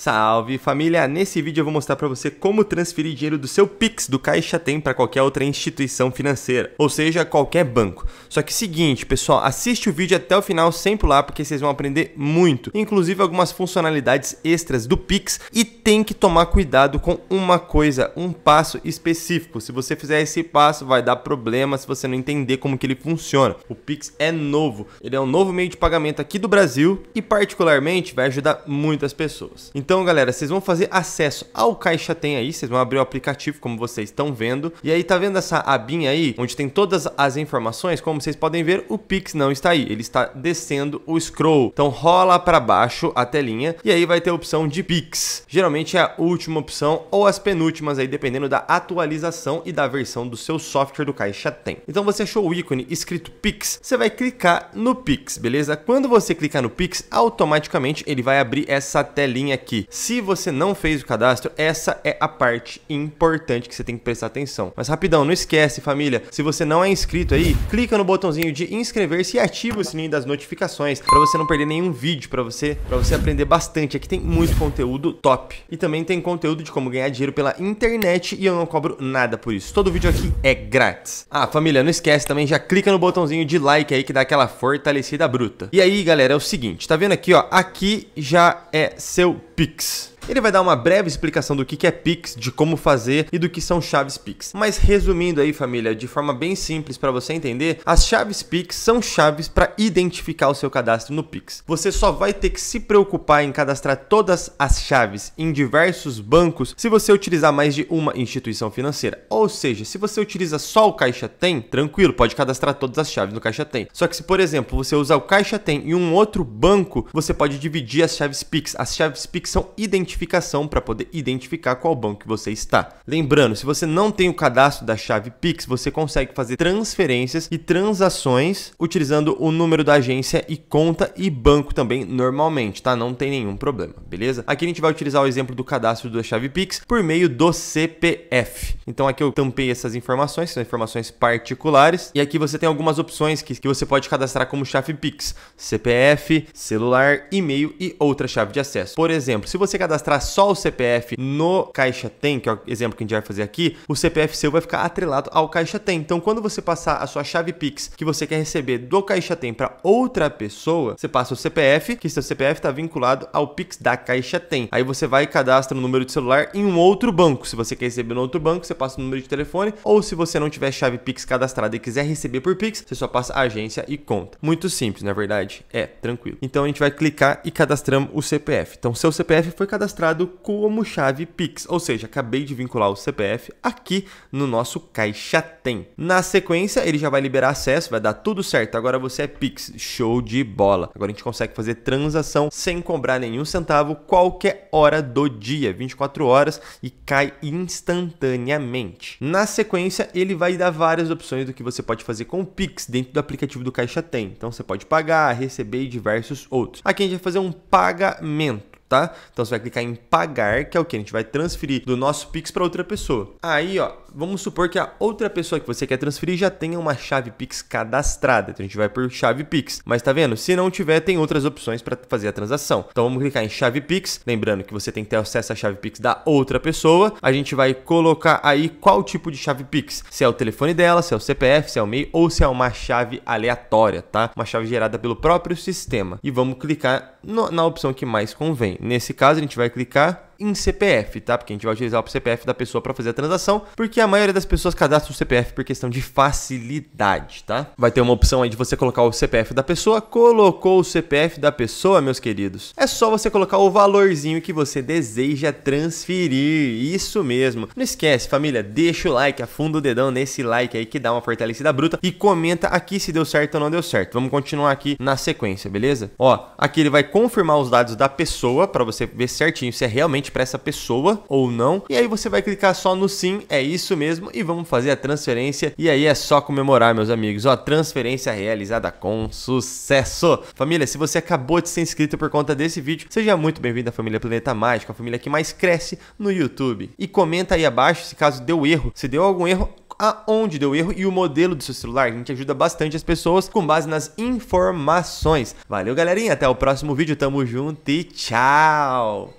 Salve família! Nesse vídeo eu vou mostrar para você como transferir dinheiro do seu Pix do Caixa Tem para qualquer outra instituição financeira, ou seja, qualquer banco. Só que seguinte, pessoal, assiste o vídeo até o final sem pular porque vocês vão aprender muito, inclusive algumas funcionalidades extras do Pix e tem que tomar cuidado com uma coisa, um passo específico. Se você fizer esse passo vai dar problema se você não entender como que ele funciona. O Pix é novo, ele é um novo meio de pagamento aqui do Brasil e particularmente vai ajudar muitas pessoas. Então, galera, vocês vão fazer acesso ao Caixa Tem aí, vocês vão abrir o aplicativo, como vocês estão vendo. E aí, tá vendo essa abinha aí, onde tem todas as informações? Como vocês podem ver, o Pix não está aí, ele está descendo o scroll. Então, rola para baixo a telinha e aí vai ter a opção de Pix. Geralmente é a última opção ou as penúltimas aí, dependendo da atualização e da versão do seu software do Caixa Tem. Então, você achou o ícone escrito Pix, você vai clicar no Pix, beleza? Quando você clicar no Pix, automaticamente ele vai abrir essa telinha aqui aqui. Se você não fez o cadastro, essa é a parte importante que você tem que prestar atenção. Mas rapidão, não esquece, família, se você não é inscrito aí, clica no botãozinho de inscrever-se e ativa o sininho das notificações para você não perder nenhum vídeo para você, para você aprender bastante. Aqui tem muito conteúdo top. E também tem conteúdo de como ganhar dinheiro pela internet e eu não cobro nada por isso. Todo vídeo aqui é grátis. Ah, família, não esquece também já clica no botãozinho de like aí que dá aquela fortalecida bruta. E aí, galera, é o seguinte, tá vendo aqui, ó? Aqui já é seu pique. Mix. Ele vai dar uma breve explicação do que é Pix, de como fazer e do que são chaves Pix. Mas resumindo aí, família, de forma bem simples para você entender, as chaves Pix são chaves para identificar o seu cadastro no Pix. Você só vai ter que se preocupar em cadastrar todas as chaves em diversos bancos se você utilizar mais de uma instituição financeira. Ou seja, se você utiliza só o Caixa Tem, tranquilo, pode cadastrar todas as chaves no Caixa Tem. Só que se, por exemplo, você usar o Caixa Tem e um outro banco, você pode dividir as chaves Pix. As chaves Pix são identificadas identificação para poder identificar qual banco que você está. Lembrando, se você não tem o cadastro da chave Pix, você consegue fazer transferências e transações utilizando o número da agência e conta e banco também normalmente, tá? Não tem nenhum problema, beleza? Aqui a gente vai utilizar o exemplo do cadastro da chave Pix por meio do CPF. Então aqui eu tampei essas informações, são informações particulares, e aqui você tem algumas opções que, que você pode cadastrar como chave Pix, CPF, celular, e-mail e outra chave de acesso. Por exemplo, se você cadastrar cadastrar só o CPF no Caixa Tem, que é o exemplo que a gente vai fazer aqui, o CPF seu vai ficar atrelado ao Caixa Tem. Então, quando você passar a sua chave Pix que você quer receber do Caixa Tem para outra pessoa, você passa o CPF, que seu CPF está vinculado ao Pix da Caixa Tem. Aí você vai e cadastra o número de celular em um outro banco. Se você quer receber no outro banco, você passa o número de telefone, ou se você não tiver chave Pix cadastrada e quiser receber por Pix, você só passa agência e conta. Muito simples, na verdade, é tranquilo. Então a gente vai clicar e cadastramos o CPF. Então seu CPF foi cadastrado cadastrado como chave Pix, ou seja, acabei de vincular o CPF aqui no nosso Caixa Tem. Na sequência, ele já vai liberar acesso, vai dar tudo certo. Agora você é Pix, show de bola. Agora a gente consegue fazer transação sem cobrar nenhum centavo qualquer hora do dia, 24 horas e cai instantaneamente. Na sequência, ele vai dar várias opções do que você pode fazer com o Pix dentro do aplicativo do Caixa Tem. Então você pode pagar, receber e diversos outros. Aqui a gente vai fazer um pagamento tá? Então você vai clicar em pagar, que é o que? A gente vai transferir do nosso Pix para outra pessoa. Aí, ó, vamos supor que a outra pessoa que você quer transferir já tenha uma chave Pix cadastrada. Então a gente vai por chave Pix. Mas tá vendo? Se não tiver, tem outras opções para fazer a transação. Então vamos clicar em chave Pix. Lembrando que você tem que ter acesso à chave Pix da outra pessoa. A gente vai colocar aí qual tipo de chave Pix. Se é o telefone dela, se é o CPF, se é o MEI ou se é uma chave aleatória, tá? Uma chave gerada pelo próprio sistema. E vamos clicar no, na opção que mais convém. Nesse caso, a gente vai clicar em CPF, tá? Porque a gente vai utilizar o CPF da pessoa para fazer a transação, porque a maioria das pessoas cadastra o CPF por questão de facilidade, tá? Vai ter uma opção aí de você colocar o CPF da pessoa. Colocou o CPF da pessoa, meus queridos, é só você colocar o valorzinho que você deseja transferir. Isso mesmo. Não esquece, família, deixa o like, afunda o dedão nesse like aí que dá uma fortalecida bruta e comenta aqui se deu certo ou não deu certo. Vamos continuar aqui na sequência, beleza? Ó, aqui ele vai confirmar os dados da pessoa para você ver certinho se é realmente importante para essa pessoa ou não. E aí você vai clicar só no sim, é isso mesmo, e vamos fazer a transferência. E aí é só comemorar, meus amigos. Ó, transferência realizada com sucesso. Família, se você acabou de ser inscrito por conta desse vídeo, seja muito bem-vindo à família Planeta Mágico, a família que mais cresce no YouTube. E comenta aí abaixo se caso deu erro, se deu algum erro, aonde deu erro e o modelo do seu celular. A gente ajuda bastante as pessoas com base nas informações. Valeu, galerinha. Até o próximo vídeo. Tamo junto e tchau.